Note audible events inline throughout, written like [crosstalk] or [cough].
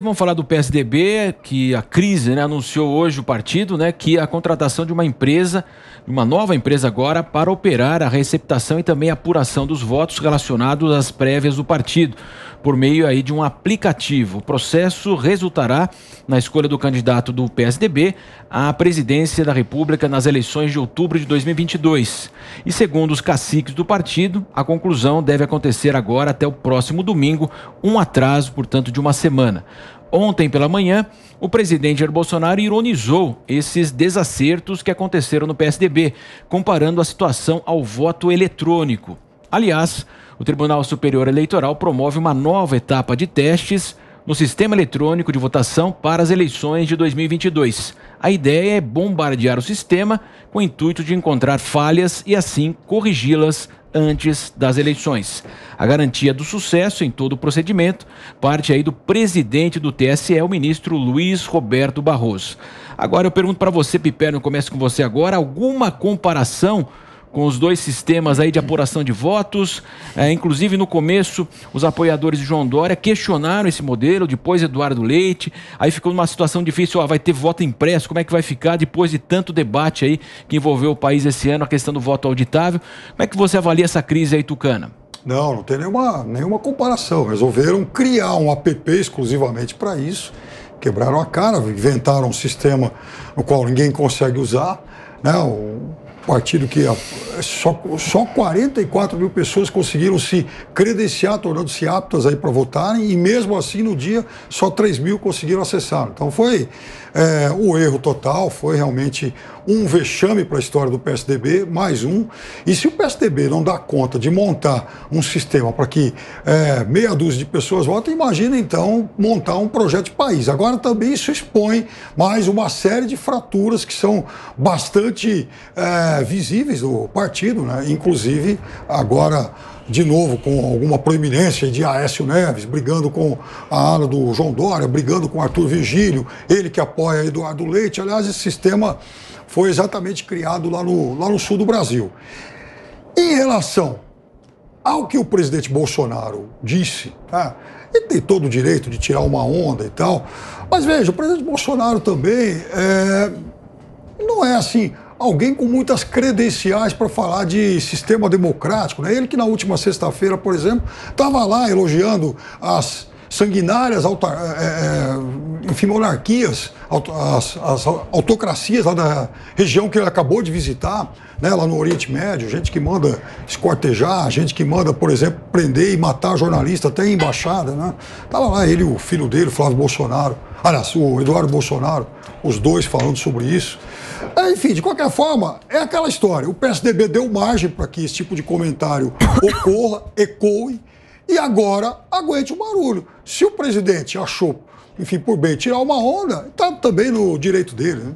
Vamos falar do PSDB, que a crise né, anunciou hoje o partido, né, que é a contratação de uma empresa, uma nova empresa agora, para operar a receptação e também a apuração dos votos relacionados às prévias do partido por meio aí de um aplicativo. O processo resultará na escolha do candidato do PSDB à presidência da República nas eleições de outubro de 2022. E segundo os caciques do partido, a conclusão deve acontecer agora até o próximo domingo, um atraso, portanto, de uma semana. Ontem pela manhã, o presidente Jair Bolsonaro ironizou esses desacertos que aconteceram no PSDB, comparando a situação ao voto eletrônico. Aliás, o Tribunal Superior Eleitoral promove uma nova etapa de testes no sistema eletrônico de votação para as eleições de 2022. A ideia é bombardear o sistema com o intuito de encontrar falhas e assim corrigi-las antes das eleições. A garantia do sucesso em todo o procedimento parte aí do presidente do TSE, o ministro Luiz Roberto Barroso. Agora eu pergunto para você, Piper, eu começo com você agora, alguma comparação com os dois sistemas aí de apuração de votos. É, inclusive, no começo, os apoiadores de João Dória questionaram esse modelo, depois Eduardo Leite. Aí ficou numa situação difícil, ó, vai ter voto impresso, como é que vai ficar depois de tanto debate aí que envolveu o país esse ano, a questão do voto auditável. Como é que você avalia essa crise aí, Tucana? Não, não tem nenhuma, nenhuma comparação. Resolveram criar um app exclusivamente para isso. Quebraram a cara, inventaram um sistema no qual ninguém consegue usar. Né? partido que só, só 44 mil pessoas conseguiram se credenciar, tornando-se aptas aí para votarem, e mesmo assim no dia só 3 mil conseguiram acessar. Então foi é, o erro total foi realmente um vexame para a história do PSDB, mais um. E se o PSDB não dá conta de montar um sistema para que é, meia dúzia de pessoas votem, imagina então montar um projeto de país. Agora também isso expõe mais uma série de fraturas que são bastante é, visíveis do partido, né? inclusive agora de novo com alguma proeminência de Aécio Neves, brigando com a ala do João Dória, brigando com Arthur Vigílio, ele que apoia Eduardo Leite. Aliás, esse sistema foi exatamente criado lá no, lá no sul do Brasil. Em relação ao que o presidente Bolsonaro disse, tá? ele tem todo o direito de tirar uma onda e tal, mas veja, o presidente Bolsonaro também é, não é assim alguém com muitas credenciais para falar de sistema democrático. Né? Ele que na última sexta-feira, por exemplo, estava lá elogiando as sanguinárias é, enfim, monarquias, as, as, autocracias lá da região que ele acabou de visitar, né, lá no Oriente Médio, gente que manda escortejar, gente que manda, por exemplo, prender e matar jornalista até em embaixada. Né? Tava lá ele, o filho dele, Flávio Bolsonaro, aliás, o Eduardo Bolsonaro, os dois falando sobre isso. É, enfim, de qualquer forma, é aquela história. O PSDB deu margem para que esse tipo de comentário [coughs] ocorra, ecoe, e agora aguente o barulho. Se o presidente achou, enfim, por bem tirar uma onda, está também no direito dele. Né?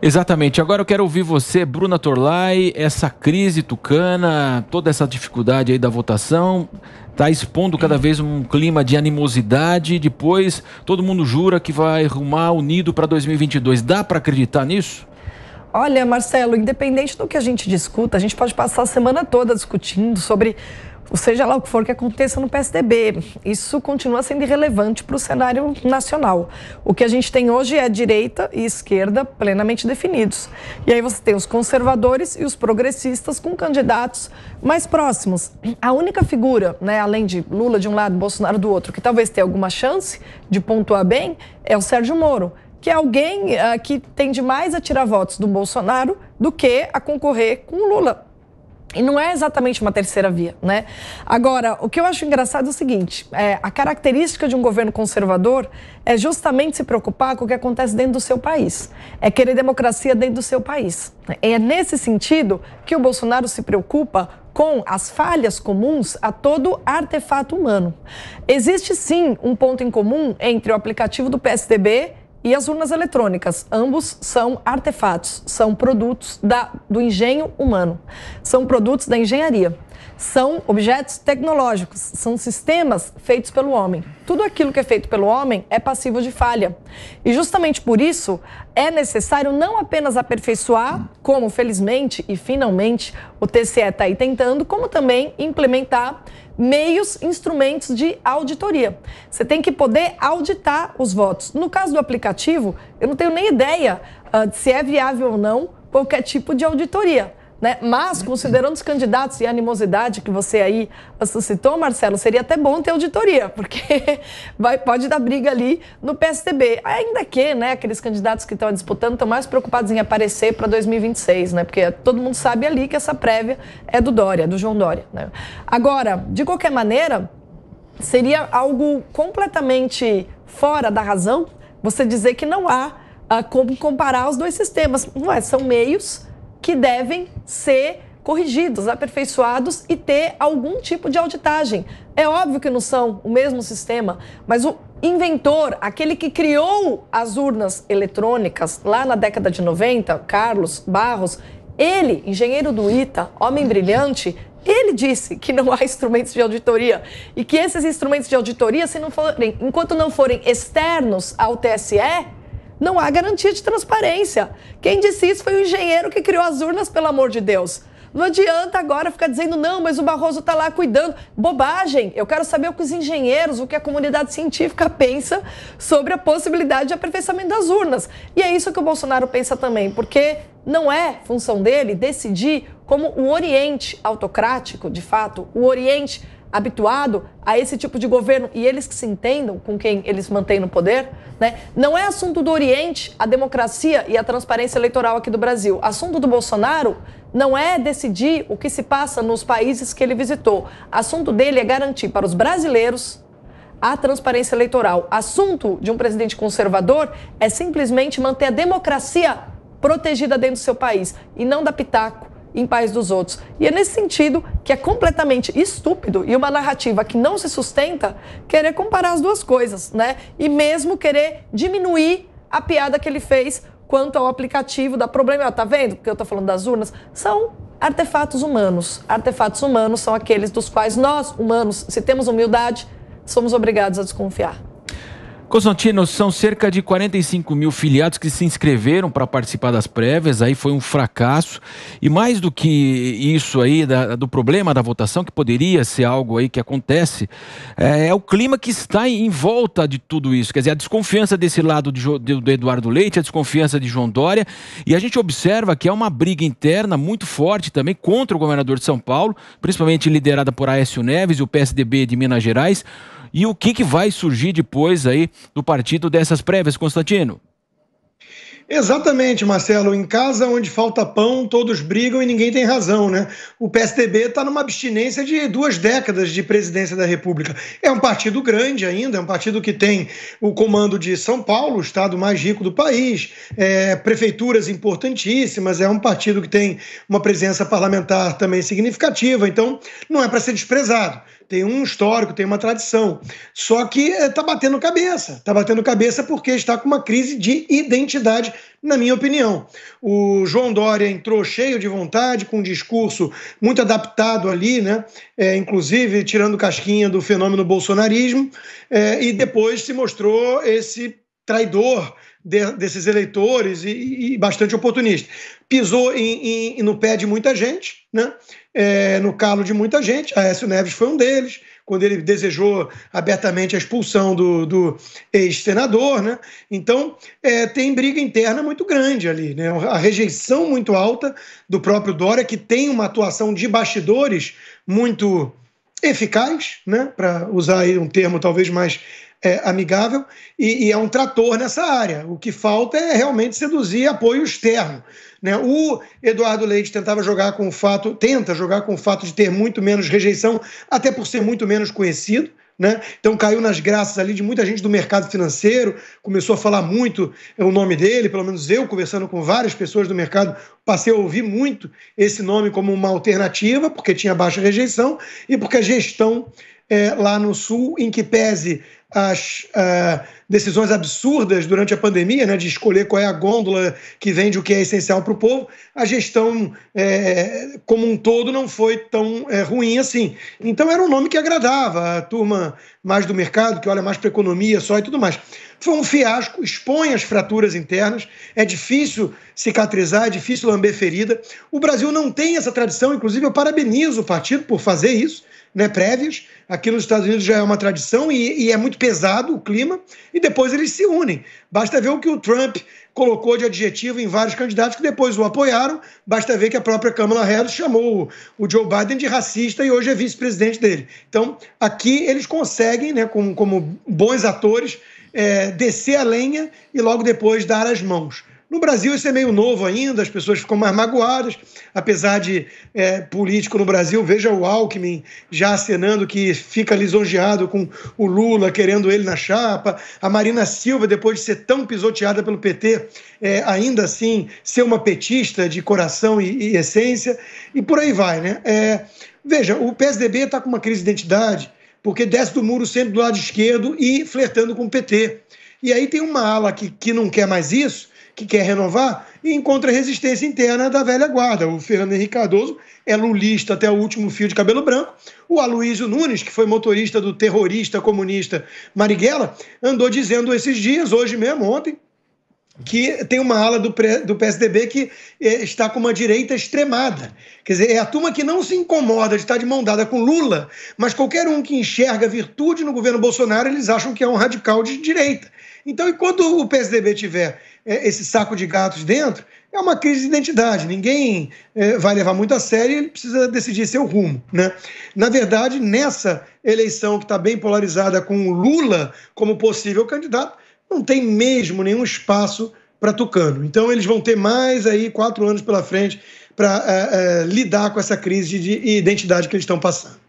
Exatamente. Agora eu quero ouvir você, Bruna Torlai, essa crise tucana, toda essa dificuldade aí da votação está expondo cada vez um clima de animosidade. Depois, todo mundo jura que vai rumar unido para 2022. Dá para acreditar nisso? Olha, Marcelo, independente do que a gente discuta, a gente pode passar a semana toda discutindo sobre ou seja lá o que for que aconteça no PSDB. Isso continua sendo irrelevante para o cenário nacional. O que a gente tem hoje é direita e esquerda plenamente definidos. E aí você tem os conservadores e os progressistas com candidatos mais próximos. A única figura, né, além de Lula de um lado, Bolsonaro do outro, que talvez tenha alguma chance de pontuar bem, é o Sérgio Moro que é alguém uh, que tende mais a tirar votos do Bolsonaro do que a concorrer com o Lula. E não é exatamente uma terceira via, né? Agora, o que eu acho engraçado é o seguinte: é, a característica de um governo conservador é justamente se preocupar com o que acontece dentro do seu país, é querer democracia dentro do seu país. É nesse sentido que o Bolsonaro se preocupa com as falhas comuns a todo artefato humano. Existe sim um ponto em comum entre o aplicativo do PSDB e as urnas eletrônicas. Ambos são artefatos, são produtos da, do engenho humano, são produtos da engenharia são objetos tecnológicos, são sistemas feitos pelo homem. Tudo aquilo que é feito pelo homem é passivo de falha. E justamente por isso é necessário não apenas aperfeiçoar, como felizmente e finalmente o TCE está aí tentando, como também implementar meios, instrumentos de auditoria. Você tem que poder auditar os votos. No caso do aplicativo, eu não tenho nem ideia uh, se é viável ou não qualquer tipo de auditoria. Né? Mas, considerando os candidatos e a animosidade que você aí suscitou, Marcelo, seria até bom ter auditoria, porque [laughs] vai, pode dar briga ali no PSDB. Ainda que né, aqueles candidatos que estão disputando estão mais preocupados em aparecer para 2026, né? porque todo mundo sabe ali que essa prévia é do Dória, do João Dória. Né? Agora, de qualquer maneira, seria algo completamente fora da razão você dizer que não há ah, como comparar os dois sistemas. Não é, são meios que devem ser corrigidos, aperfeiçoados e ter algum tipo de auditagem. É óbvio que não são o mesmo sistema, mas o inventor, aquele que criou as urnas eletrônicas lá na década de 90, Carlos Barros, ele, engenheiro do ITA, homem brilhante, ele disse que não há instrumentos de auditoria e que esses instrumentos de auditoria, se não forem, enquanto não forem externos ao TSE, não há garantia de transparência. Quem disse isso foi o engenheiro que criou as urnas, pelo amor de Deus. Não adianta agora ficar dizendo, não, mas o Barroso está lá cuidando. Bobagem! Eu quero saber o que os engenheiros, o que a comunidade científica pensa sobre a possibilidade de aperfeiçoamento das urnas. E é isso que o Bolsonaro pensa também, porque não é função dele decidir como o Oriente autocrático, de fato, o Oriente habituado a esse tipo de governo e eles que se entendam com quem eles mantêm no poder, né? Não é assunto do Oriente a democracia e a transparência eleitoral aqui do Brasil. Assunto do Bolsonaro não é decidir o que se passa nos países que ele visitou. Assunto dele é garantir para os brasileiros a transparência eleitoral. Assunto de um presidente conservador é simplesmente manter a democracia protegida dentro do seu país e não dar pitaco em paz dos outros. E é nesse sentido que é completamente estúpido e uma narrativa que não se sustenta querer comparar as duas coisas, né? E mesmo querer diminuir a piada que ele fez quanto ao aplicativo da problema, tá vendo? Porque eu tô falando das urnas, são artefatos humanos. Artefatos humanos são aqueles dos quais nós, humanos, se temos humildade, somos obrigados a desconfiar. Constantino, são cerca de 45 mil filiados que se inscreveram para participar das prévias, aí foi um fracasso. E mais do que isso aí, da, do problema da votação, que poderia ser algo aí que acontece, é, é, o clima que está em volta de tudo isso. Quer dizer, a desconfiança desse lado de, de, do Eduardo Leite, a desconfiança de João Dória, e a gente observa que é uma briga interna muito forte também contra o governador de São Paulo, principalmente liderada por Aécio Neves e o PSDB de Minas Gerais. E o que, que vai surgir depois aí do partido dessas prévias, Constantino. Exatamente, Marcelo. Em casa onde falta pão, todos brigam e ninguém tem razão, né? O PSDB está numa abstinência de duas décadas de presidência da República. É um partido grande ainda, é um partido que tem o comando de São Paulo, o estado mais rico do país, é, prefeituras importantíssimas, é um partido que tem uma presença parlamentar também significativa, então não é para ser desprezado tem um histórico, tem uma tradição. Só que está eh, batendo cabeça. Está batendo cabeça porque está com uma crise de identidade, na minha opinião. O João Dória entrou cheio de vontade, com um discurso muito adaptado ali, né? É, inclusive tirando casquinha do fenômeno bolsonarismo, é, e depois se mostrou esse traidor de, desses eleitores e, e, bastante oportunista. Pisou em, em, no pé de muita gente, né? É, no calo de muita gente. Aécio Neves foi um deles, quando ele desejou abertamente a expulsão do, do ex-senador. Né? Então, é, tem briga interna muito grande ali. Né? A rejeição muito alta do próprio Dória, que tem uma atuação de bastidores muito eficaz, né? para usar aí um termo talvez mais é, amigável e, e, é um trator nessa área. O que falta é realmente seduzir apoio externo. Né? O Eduardo Leite tentava jogar com o fato, tenta jogar com o fato de ter muito menos rejeição, até por ser muito menos conhecido. Né? Então caiu nas graças ali de muita gente do mercado financeiro, começou a falar muito é, o nome dele, pelo menos eu, conversando com várias pessoas do mercado, passei a ouvir muito esse nome como uma alternativa, porque tinha baixa rejeição e porque a gestão é, lá no Sul, em que pese as uh, decisões absurdas durante a pandemia, né, de escolher qual é a gôndola que vende o que é essencial para o povo, a gestão é, como um todo não foi tão é, ruim assim. Então era um nome que agradava a turma mais do mercado, que olha mais para economia só e tudo mais. Foi um fiasco, expõe as fraturas internas, é difícil cicatrizar, é difícil lamber ferida. O Brasil não tem essa tradição, inclusive eu parabenizo o partido por fazer isso né, prévias. Aqui nos Estados Unidos já é uma tradição e, e, é muito pesado o clima, e depois eles se unem. Basta ver o que o Trump colocou de adjetivo em vários candidatos que depois o apoiaram, basta ver que a própria Kamala Harris chamou o Joe Biden de racista e hoje é vice-presidente dele. Então, aqui eles conseguem, né, como, como bons atores, é, descer a lenha e logo depois dar as mãos. No Brasil, isso é meio novo ainda, as pessoas ficam mais magoadas, apesar de é, político no Brasil, veja o Alckmin já acenando que fica lisonjeado com o Lula querendo ele na chapa, a Marina Silva, depois de ser tão pisoteada pelo PT, é, ainda assim ser uma petista de coração e, e essência, e por aí vai, né? É, veja, o PSDB está com uma crise de identidade, porque desce do muro sempre do lado esquerdo e flertando com o PT. E aí tem uma ala que, que não quer mais isso que quer renovar e encontra resistência interna da velha guarda. O Fernando Henrique Cardoso é lulista até o último fio de cabelo branco. O Aloísio Nunes, que foi motorista do terrorista comunista Marighella, andou dizendo esses dias, hoje mesmo, ontem, que tem uma ala do, do PSDB que é, está com uma direita extremada. Quer dizer, é a turma que não se incomoda de estar de mão dada com Lula, mas qualquer um que enxerga virtude no governo Bolsonaro, eles acham que é um radical de direita. Então, enquanto o PSDB tiver é, esse saco de gatos dentro, é uma crise de identidade. Ninguém é, vai levar muito a sério e ele precisa decidir seu rumo. Né? Na verdade, nessa eleição que está bem polarizada com o Lula como possível candidato, não tem mesmo nenhum espaço para Tucano. Então, eles vão ter mais aí quatro anos pela frente para é, é, lidar com essa crise de identidade que eles estão passando.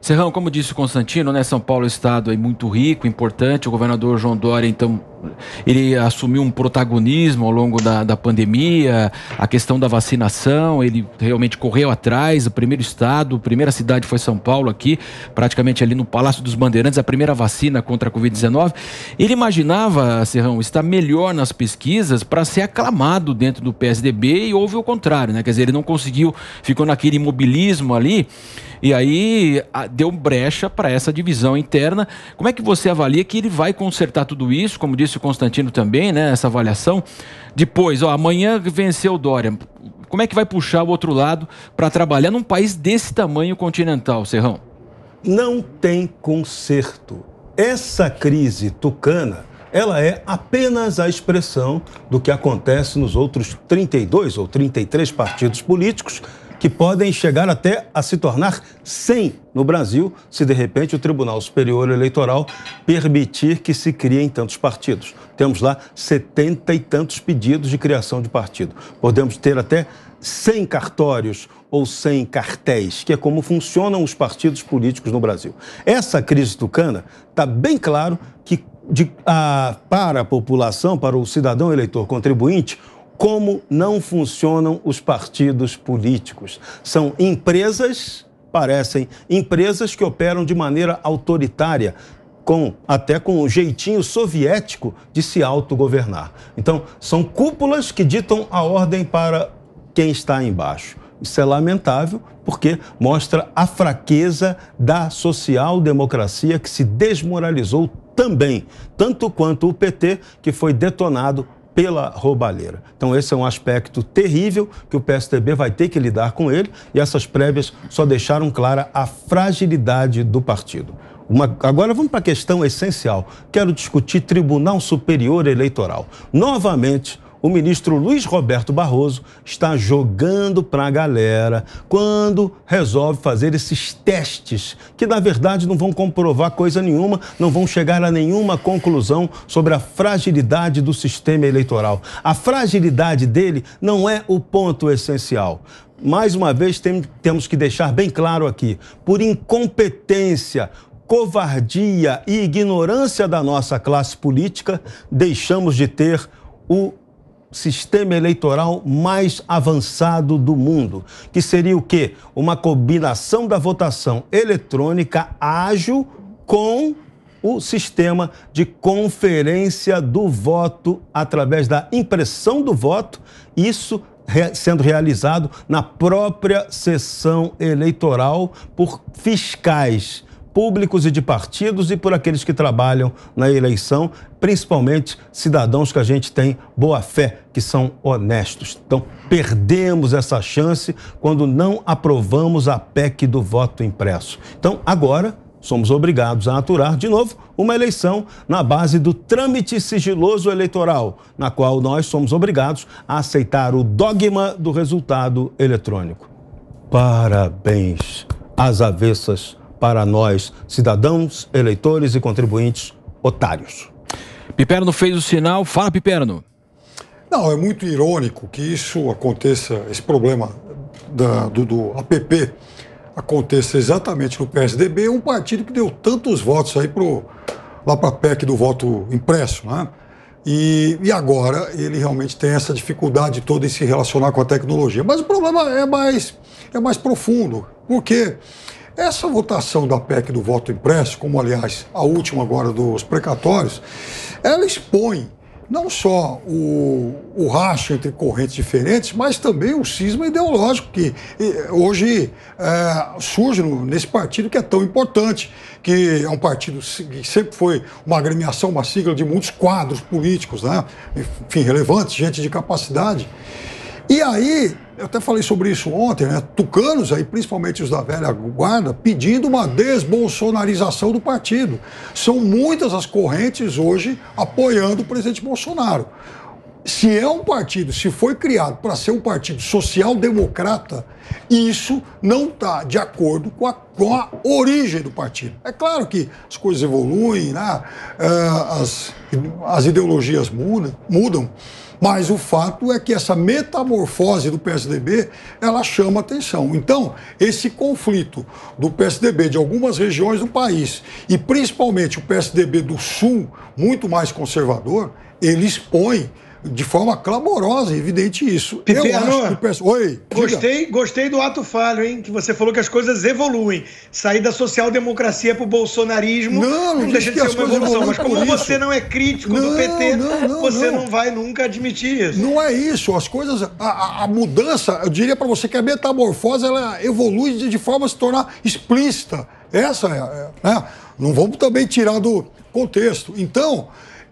Serrão, como disse o Constantino, né, São Paulo é um estado aí muito rico, importante. O governador João Dória, então, ele assumiu um protagonismo ao longo da, da pandemia, a questão da vacinação, ele realmente correu atrás. O primeiro estado, a primeira cidade foi São Paulo, aqui, praticamente ali no Palácio dos Bandeirantes, a primeira vacina contra a Covid-19. Ele imaginava, Serrão, estar melhor nas pesquisas para ser aclamado dentro do PSDB e houve o contrário, né? Quer dizer, ele não conseguiu, ficou naquele imobilismo ali. E aí deu brecha para essa divisão interna. Como é que você avalia que ele vai consertar tudo isso? Como disse o Constantino também, né? Essa avaliação. Depois, ó, amanhã venceu o Dória. Como é que vai puxar o outro lado para trabalhar num país desse tamanho continental, Serrão? Não tem conserto. Essa crise tucana ela é apenas a expressão do que acontece nos outros 32 ou 33 partidos políticos que podem chegar até a se tornar 100 no Brasil, se de repente o Tribunal Superior Eleitoral permitir que se criem tantos partidos. Temos lá setenta e tantos pedidos de criação de partido. Podemos ter até 100 cartórios ou 100 cartéis, que é como funcionam os partidos políticos no Brasil. Essa crise tucana está bem claro que de, a, para a população, para o cidadão eleitor contribuinte, como não funcionam os partidos políticos. São empresas, parecem, empresas que operam de maneira autoritária, com, até com o um jeitinho soviético de se autogovernar. Então, são cúpulas que ditam a ordem para quem está embaixo. Isso é lamentável porque mostra a fraqueza da social-democracia que se desmoralizou também, tanto quanto o PT, que foi detonado pela roubalheira. Então, esse é um aspecto terrível que o PSDB vai ter que lidar com ele, e essas prévias só deixaram clara a fragilidade do partido. Uma, agora vamos para a questão essencial. Quero discutir Tribunal Superior Eleitoral. Novamente, o ministro Luiz Roberto Barroso está jogando para a galera quando resolve fazer esses testes que, na verdade, não vão comprovar coisa nenhuma, não vão chegar a nenhuma conclusão sobre a fragilidade do sistema eleitoral. A fragilidade dele não é o ponto essencial mais uma vez tem, temos que deixar bem claro aqui, por incompetência, covardia e ignorância da nossa classe política, deixamos de ter o sistema eleitoral mais avançado do mundo, que seria o quê? Uma combinação da votação eletrônica ágil com o sistema de conferência do voto através da impressão do voto, isso sendo realizado na própria sessão eleitoral por fiscais públicos e de partidos e por aqueles que trabalham na eleição, principalmente cidadãos que a gente tem boa fé, que são honestos. Então, perdemos essa chance quando não aprovamos a PEC do voto impresso. Então, agora somos obrigados a aturar de novo uma eleição na base do trâmite sigiloso eleitoral, na qual nós somos obrigados a aceitar o dogma do resultado eletrônico. Parabéns às avessas para nós, cidadãos, eleitores e contribuintes otários. Piperno fez o sinal. Fala, Piperno. Não, é muito irônico que isso aconteça, esse problema da, do, do APP aconteça exatamente no PSDB, um partido que deu tantos votos aí pro, lá para a PEC do voto impresso, né? E, e, agora ele realmente tem essa dificuldade toda em se relacionar com a tecnologia. Mas o problema é mais, é mais profundo, porque essa votação da PEC do voto impresso, como aliás a última agora dos precatórios, ela expõe não só o, o racho entre correntes diferentes, mas também o cisma ideológico que hoje é, surge no, nesse partido que é tão importante, que é um partido que sempre foi uma agremiação, uma sigla de muitos quadros políticos, né? enfim, relevantes, gente de capacidade. E aí, eu até falei sobre isso ontem, né? Tucanos aí, principalmente os da velha guarda, pedindo uma desbolsonarização do partido. São muitas as correntes hoje apoiando o presidente Bolsonaro. Se é um partido, se foi criado para ser um partido social-democrata, isso não está de acordo com a, com a origem do partido. É claro que as coisas evoluem, né? Ah, as, as ideologias mudam, mudam mas o fato é que essa metamorfose do PSDB, ela chama atenção. Então, esse conflito do PSDB de algumas regiões do país e principalmente o PSDB do Sul, muito mais conservador, ele expõe de forma clamorosa, evidente isso. Piperno, perso... Oi. Gostei, gostei do ato falho, hein? Que você falou que as coisas evoluem. Sair da social-democracia para o bolsonarismo não, não deixa de ser uma evolução. Mas como você não é crítico não, do PT, não, não, você não. vai nunca admitir isso. Não é isso. As coisas. A, a mudança, eu diria para você que a metamorfose ela evolui de, de forma a se tornar explícita. Essa é. é né? Não vamos também tirar do contexto. Então.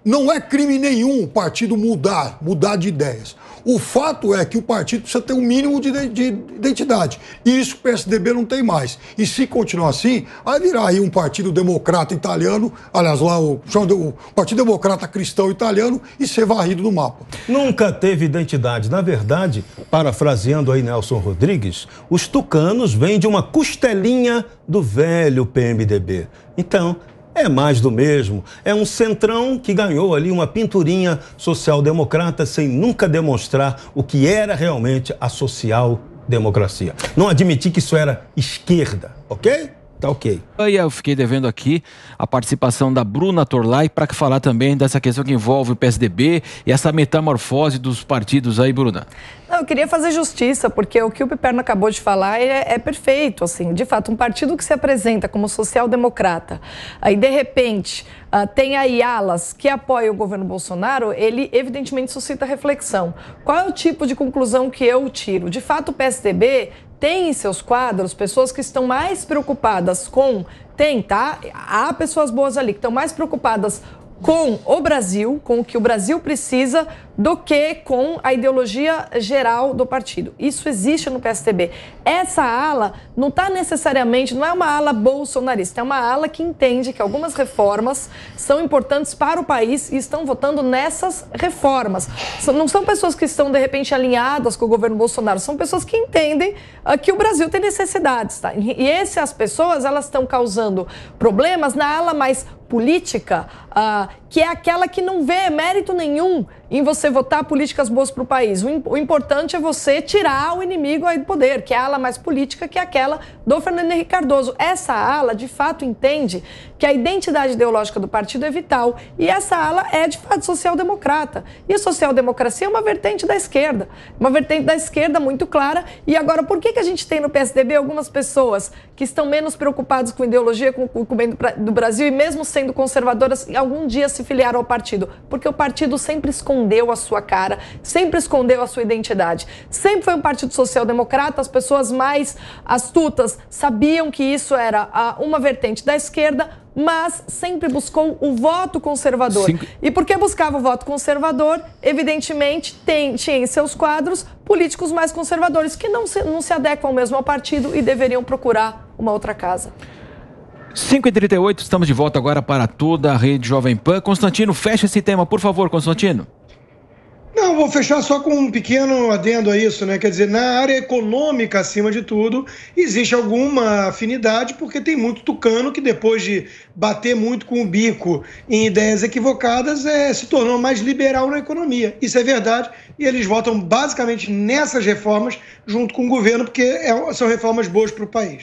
Não é crime nenhum o partido mudar, mudar de ideias. O fato é que o partido precisa ter um mínimo de, de identidade. E isso o PSDB não tem mais. E se continuar assim, vai virar aí um partido democrata italiano, aliás, lá o, o Partido Democrata Cristão Italiano, e ser varrido do mapa. Nunca teve identidade. Na verdade, parafraseando aí Nelson Rodrigues, os tucanos vêm de uma costelinha do velho PMDB. Então, é mais do mesmo. É um centrão que ganhou ali uma pinturinha social-democrata sem nunca demonstrar o que era realmente a social-democracia. Não admitir que isso era esquerda, ok? Tá ok. Aí eu fiquei devendo aqui a participação da Bruna Torlai para falar também dessa questão que envolve o PSDB e essa metamorfose dos partidos aí, Bruna. Não, eu queria fazer justiça, porque o que o Piperno acabou de falar é, é perfeito. assim. De fato, um partido que se apresenta como social-democrata, aí de repente uh, tem aí alas que apoiam o governo Bolsonaro, ele evidentemente suscita reflexão. Qual é o tipo de conclusão que eu tiro? De fato, o PSDB tem em seus quadros pessoas que estão mais preocupadas com. Tem, tá? Há pessoas boas ali que estão mais preocupadas com o Brasil, com o que o Brasil precisa, do que com a ideologia geral do partido. Isso existe no PSDB. Essa ala não está necessariamente, não é uma ala bolsonarista, é uma ala que entende que algumas reformas são importantes para o país e estão votando nessas reformas. Não são pessoas que estão, de repente, alinhadas com o governo Bolsonaro, são pessoas que entendem ah, que o Brasil tem necessidades. Tá? E essas pessoas, elas estão causando problemas na ala mais política uh, que é aquela que não vê mérito nenhum em você votar políticas boas para o país. O importante é você tirar o inimigo aí do poder, que é a ala mais política, que é aquela do Fernando Henrique Cardoso. Essa ala, de fato, entende que a identidade ideológica do partido é vital e essa ala é, de fato, social-democrata. E a social-democracia é uma vertente da esquerda, uma vertente da esquerda muito clara. E agora, por que, que a gente tem no PSDB algumas pessoas que estão menos preocupadas com ideologia, com o bem do Brasil e mesmo sendo conservadoras, algum dia se filiar ao partido? Porque o partido sempre escondeu a sua cara, sempre escondeu a sua identidade. Sempre foi um partido social-democrata, as pessoas mais astutas sabiam que isso era ah, uma vertente da esquerda, mas sempre buscou o voto conservador. Cinco... E porque buscava o voto conservador, evidentemente tem, tinha em seus quadros políticos mais conservadores que não se, não se adequam mesmo ao partido e deveriam procurar uma outra casa. 5h38, estamos de volta agora para toda a rede Jovem Pan. Constantino, fecha esse tema, por favor, Constantino. Não, vou fechar só com um pequeno adendo a isso, né? Quer dizer, na área econômica, acima de tudo, existe alguma afinidade, porque tem muito tucano que, depois de bater muito com o bico em ideias equivocadas, é, se tornou mais liberal na economia. Isso é verdade, e eles votam basicamente nessas reformas junto com o governo, porque é, são reformas boas para o país.